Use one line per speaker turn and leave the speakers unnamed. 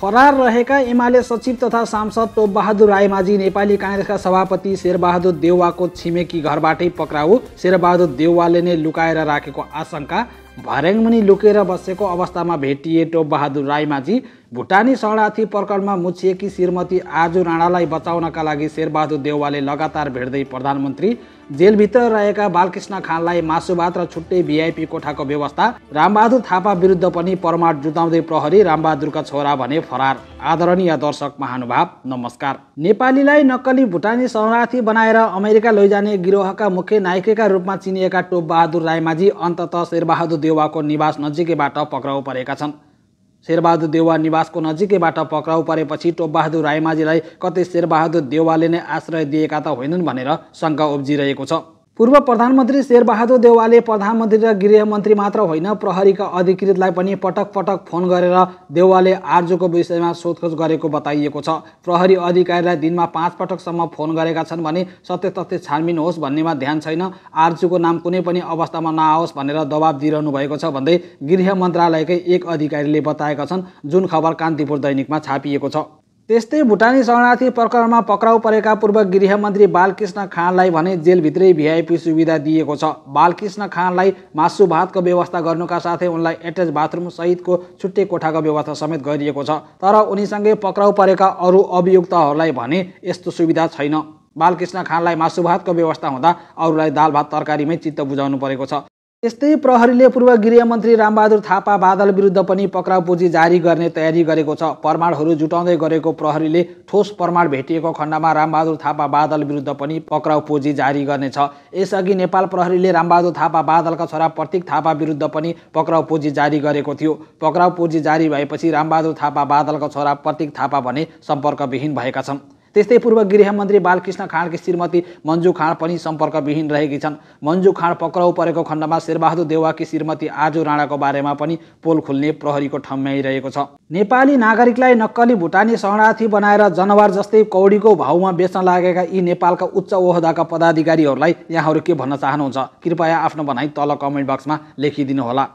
फरार रहेका एमाले सचिव तथा सांसद टोपबहादुर रायमाझी नेपाली काङ्ग्रेसका सभापति शेरबहादुर देउवाको छिमेकी घरबाटै पक्राउ शेरबहादुर देउवाले नै लुकाएर राखेको आशंका भर्याङमुनि लुकेर बसेको अवस्थामा भेटिए टोपबहादुर रायमाझी भुटानी शरणार्थी प्रकरणमा मुछिएकी श्रीमती आजु राणालाई बचाउनका लागि शेरबहादुर देउवाले लगातार भेट्दै प्रधानमन्त्री जेलभित्र रहेका बालकृष्ण खानलाई मासुभात र छुट्टै भिआइपी कोठाको व्यवस्था रामबहादुर थापा विरुद्ध पनि परमाट जुटाउँदै प्रहरी रामबहादुरका छोरा भने फरार आदरणीय दर्शक महानुभाव नमस्कार नेपालीलाई नक्कली भुटानी शरणार्थी बनाएर अमेरिका लैजाने गिरोहका मुख्य नायिकाका रूपमा चिनिएका टोपबहादुर रायमाझी अन्तत शेरबहादुर देउवाको निवास नजिकैबाट पक्राउ परेका छन् शेरबहादुर देउवा निवासको नजिकैबाट पक्राउ परेपछि टोपबहादुर रायमाझीलाई कतै शेरबहादुर देउवाले नै आश्रय दिएका त होइनन् भनेर शङ्का उब्जिरहेको छ पूर्व प्रधानमन्त्री शेरबहादुर देवालले प्रधानमन्त्री र गृहमन्त्री मात्र होइन प्रहरीका अधिकृतलाई पनि पटक पटक फोन गरेर देवालले आर्जुको विषयमा सोधखोज गरेको बताइएको छ प्रहरी अधिकारीलाई दिनमा पाँच पटकसम्म फोन गरेका छन् भने सत्य तथ्य छानबिन होस् भन्नेमा ध्यान छैन आर्जुको नाम कुनै पनि अवस्थामा नआओस् भनेर दबाब दिइरहनु भएको छ भन्दै गृह मन्त्रालयकै एक अधिकारीले बताएका छन् जुन खबर कान्तिपुर दैनिकमा छापिएको छ त्यस्तै भुटानी शरणार्थी प्रकरणमा पक्राउ परेका पूर्व गृहमन्त्री बालकृष्ण खानलाई भने जेलभित्रै भिआइपी सुविधा दिएको छ बालकृष्ण खानलाई मासु भातको व्यवस्था गर्नुका साथै उनलाई एट्याच बाथरुम सहितको छुट्टै कोठाको व्यवस्था समेत गरिएको छ तर उनीसँगै पक्राउ परेका अरू अभियुक्तहरूलाई भने यस्तो सुविधा छैन बालकृष्ण खानलाई मासु भातको व्यवस्था हुँदा अरूलाई दाल भात तरकारीमै चित्त बुझाउनु परेको छ यस्तै प्रहरीले पूर्व गृहमन्त्री रामबहादुर थापा बादल विरुद्ध पनि पक्राउ पुजी जारी गर्ने तयारी गरेको छ प्रमाणहरू जुटाउँदै गरेको प्रहरीले ठोस प्रमाण भेटिएको खण्डमा रामबहादुर थापा बादल विरुद्ध पनि पक्राउ पुजी जारी गर्नेछ यसअघि नेपाल प्रहरीले रामबहादुर थापा बादलका छोरा प्रतीक थापा विरुद्ध पनि पक्राउ पुजी जारी गरेको थियो पक्राउ पुजी जारी भएपछि रामबहादुर थापा बादलका छोरा प्रतीक थापा भने सम्पर्कविहीन भएका छन् त्यस्तै पूर्व गृहमन्त्री बालकृष्ण खाँडकी श्रीमती मन्जु खाँड पनि सम्पर्कविहीन रहेकी छन् मन्जु खाँड पक्राउ परेको खण्डमा शेरबहादुर देवाकी श्रीमती आजु राणाको बारेमा पनि पोल खुल्ने प्रहरीको ठम्म्याइरहेको छ नेपाली नागरिकलाई नक्कली भुटानी शरणार्थी बनाएर जनावर जस्तै कौडीको भाउमा बेच्न लागेका यी नेपालका उच्च ओहदाका पदाधिकारीहरूलाई यहाँहरू के भन्न चाहनुहुन्छ कृपया आफ्नो भनाइ तल कमेन्ट बक्समा लेखिदिनुहोला